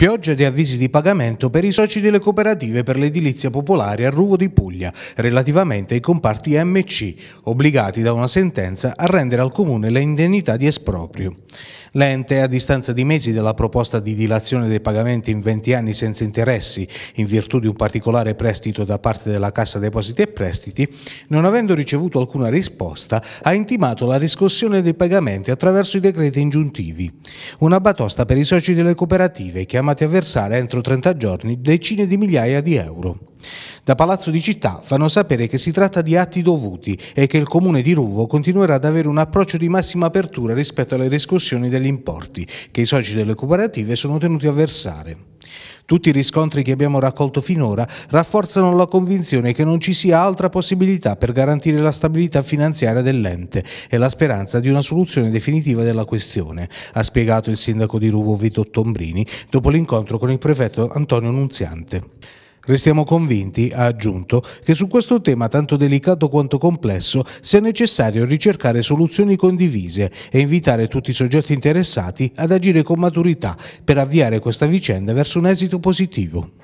Pioggia di avvisi di pagamento per i soci delle cooperative per l'edilizia popolare a Ruvo di Puglia relativamente ai comparti MC, obbligati da una sentenza a rendere al comune le indennità di esproprio. L'ente, a distanza di mesi dalla proposta di dilazione dei pagamenti in 20 anni senza interessi, in virtù di un particolare prestito da parte della Cassa Depositi e Prestiti, non avendo ricevuto alcuna risposta, ha intimato la riscossione dei pagamenti attraverso i decreti ingiuntivi. Una batosta per i soci delle cooperative, chiamata chiamati a versare entro 30 giorni decine di migliaia di euro. Da Palazzo di Città fanno sapere che si tratta di atti dovuti e che il Comune di Ruvo continuerà ad avere un approccio di massima apertura rispetto alle riscossioni degli importi che i soci delle cooperative sono tenuti a versare. Tutti i riscontri che abbiamo raccolto finora rafforzano la convinzione che non ci sia altra possibilità per garantire la stabilità finanziaria dell'ente e la speranza di una soluzione definitiva della questione, ha spiegato il sindaco di Ruvo Vito Tombrini dopo l'incontro con il prefetto Antonio Nunziante. Restiamo convinti, ha aggiunto, che su questo tema tanto delicato quanto complesso sia necessario ricercare soluzioni condivise e invitare tutti i soggetti interessati ad agire con maturità per avviare questa vicenda verso un esito positivo.